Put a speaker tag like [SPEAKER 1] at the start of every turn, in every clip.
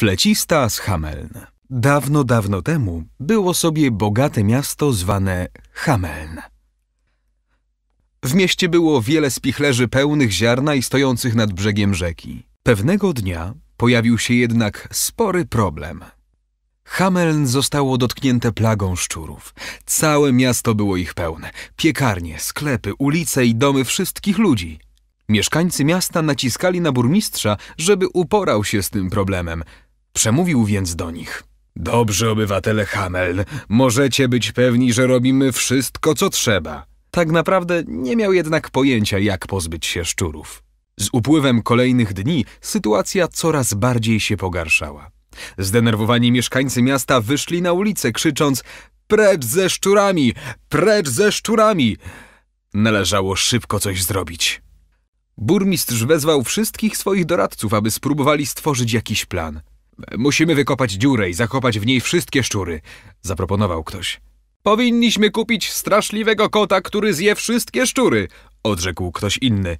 [SPEAKER 1] Flecista z Hameln. Dawno, dawno temu było sobie bogate miasto zwane Hameln. W mieście było wiele spichlerzy pełnych ziarna i stojących nad brzegiem rzeki. Pewnego dnia pojawił się jednak spory problem. Hameln zostało dotknięte plagą szczurów. Całe miasto było ich pełne. Piekarnie, sklepy, ulice i domy wszystkich ludzi. Mieszkańcy miasta naciskali na burmistrza, żeby uporał się z tym problemem. Przemówił więc do nich. Dobrze, obywatele Hameln, możecie być pewni, że robimy wszystko, co trzeba. Tak naprawdę nie miał jednak pojęcia, jak pozbyć się szczurów. Z upływem kolejnych dni sytuacja coraz bardziej się pogarszała. Zdenerwowani mieszkańcy miasta wyszli na ulicę, krzycząc Precz ze szczurami! Precz ze szczurami! Należało szybko coś zrobić. Burmistrz wezwał wszystkich swoich doradców, aby spróbowali stworzyć jakiś plan. Musimy wykopać dziurę i zakopać w niej wszystkie szczury, zaproponował ktoś. Powinniśmy kupić straszliwego kota, który zje wszystkie szczury, odrzekł ktoś inny.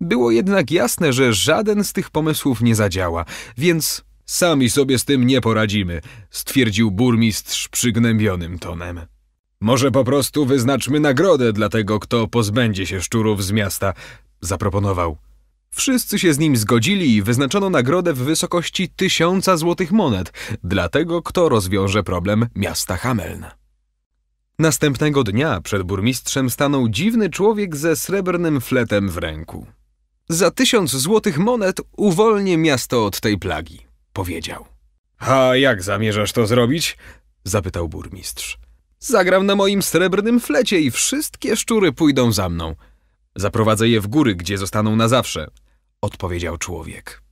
[SPEAKER 1] Było jednak jasne, że żaden z tych pomysłów nie zadziała, więc sami sobie z tym nie poradzimy, stwierdził burmistrz przygnębionym tonem. Może po prostu wyznaczmy nagrodę dla tego, kto pozbędzie się szczurów z miasta, zaproponował. Wszyscy się z nim zgodzili i wyznaczono nagrodę w wysokości tysiąca złotych monet dla tego, kto rozwiąże problem miasta Hameln. Następnego dnia przed burmistrzem stanął dziwny człowiek ze srebrnym fletem w ręku. Za tysiąc złotych monet uwolnię miasto od tej plagi, powiedział. A jak zamierzasz to zrobić? zapytał burmistrz. Zagram na moim srebrnym flecie i wszystkie szczury pójdą za mną. Zaprowadzę je w góry, gdzie zostaną na zawsze, odpowiedział człowiek.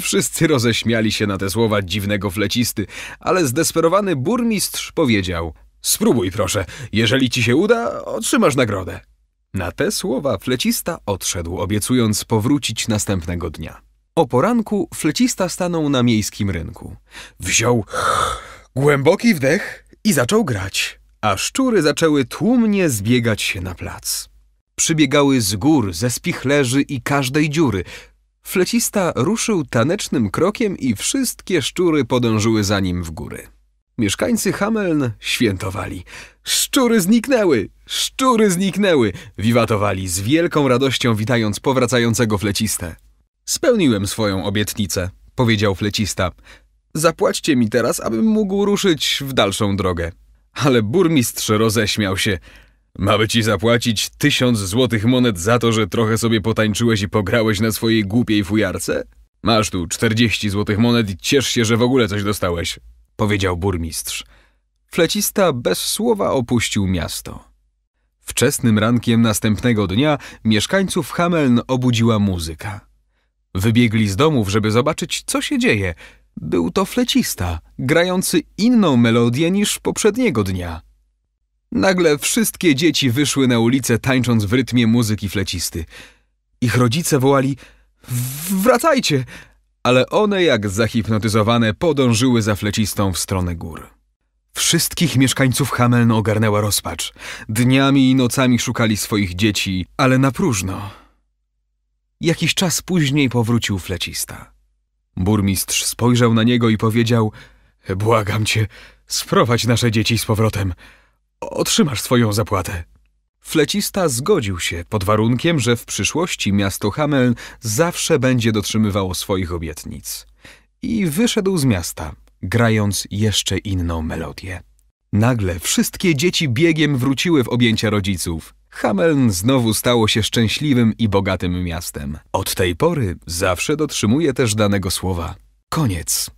[SPEAKER 1] Wszyscy roześmiali się na te słowa dziwnego flecisty, ale zdesperowany burmistrz powiedział Spróbuj proszę, jeżeli ci się uda, otrzymasz nagrodę. Na te słowa flecista odszedł, obiecując powrócić następnego dnia. O poranku flecista stanął na miejskim rynku. Wziął głęboki wdech i zaczął grać, a szczury zaczęły tłumnie zbiegać się na plac. Przybiegały z gór, ze spichlerzy i każdej dziury, Flecista ruszył tanecznym krokiem i wszystkie szczury podążyły za nim w góry. Mieszkańcy Hameln świętowali. Szczury zniknęły! Szczury zniknęły! Wiwatowali z wielką radością witając powracającego flecistę. Spełniłem swoją obietnicę, powiedział flecista. Zapłaćcie mi teraz, abym mógł ruszyć w dalszą drogę. Ale burmistrz roześmiał się. Mamy ci zapłacić tysiąc złotych monet za to, że trochę sobie potańczyłeś i pograłeś na swojej głupiej fujarce? Masz tu czterdzieści złotych monet i ciesz się, że w ogóle coś dostałeś, powiedział burmistrz. Flecista bez słowa opuścił miasto. Wczesnym rankiem następnego dnia mieszkańców Hameln obudziła muzyka. Wybiegli z domów, żeby zobaczyć, co się dzieje. Był to flecista, grający inną melodię niż poprzedniego dnia. Nagle wszystkie dzieci wyszły na ulicę tańcząc w rytmie muzyki flecisty. Ich rodzice wołali wracajcie, ale one jak zahipnotyzowane podążyły za flecistą w stronę gór. Wszystkich mieszkańców Hameln ogarnęła rozpacz. Dniami i nocami szukali swoich dzieci, ale na próżno. Jakiś czas później powrócił flecista. Burmistrz spojrzał na niego i powiedział – Błagam cię, sprowadź nasze dzieci z powrotem – Otrzymasz swoją zapłatę. Flecista zgodził się pod warunkiem, że w przyszłości miasto Hameln zawsze będzie dotrzymywało swoich obietnic. I wyszedł z miasta, grając jeszcze inną melodię. Nagle wszystkie dzieci biegiem wróciły w objęcia rodziców. Hameln znowu stało się szczęśliwym i bogatym miastem. Od tej pory zawsze dotrzymuje też danego słowa. Koniec.